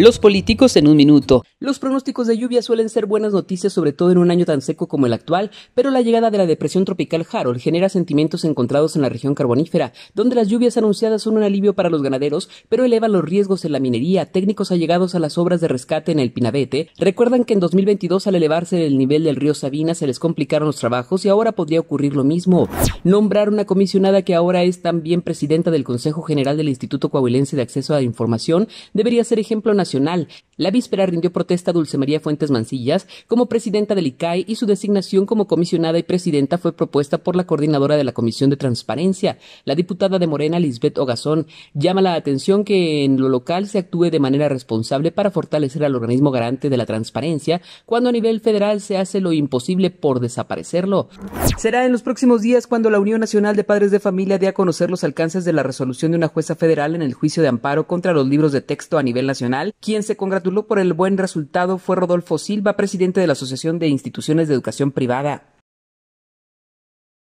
Los políticos en un minuto. Los pronósticos de lluvia suelen ser buenas noticias, sobre todo en un año tan seco como el actual, pero la llegada de la depresión tropical Harold genera sentimientos encontrados en la región carbonífera, donde las lluvias anunciadas son un alivio para los ganaderos, pero elevan los riesgos en la minería. Técnicos allegados a las obras de rescate en el Pinabete recuerdan que en 2022 al elevarse el nivel del río Sabina se les complicaron los trabajos y ahora podría ocurrir lo mismo. Nombrar una comisionada que ahora es también presidenta del Consejo General del Instituto Coahuilense de Acceso a la Información debería ser ejemplo nacional Nacional la víspera rindió protesta Dulce María Fuentes Mancillas como presidenta del ICAI e y su designación como comisionada y presidenta fue propuesta por la coordinadora de la Comisión de Transparencia, la diputada de Morena Lisbeth Ogazón. Llama la atención que en lo local se actúe de manera responsable para fortalecer al organismo garante de la transparencia cuando a nivel federal se hace lo imposible por desaparecerlo. Será en los próximos días cuando la Unión Nacional de Padres de Familia dé a conocer los alcances de la resolución de una jueza federal en el juicio de amparo contra los libros de texto a nivel nacional, quien se congratuló por el buen resultado fue Rodolfo Silva, presidente de la Asociación de Instituciones de Educación Privada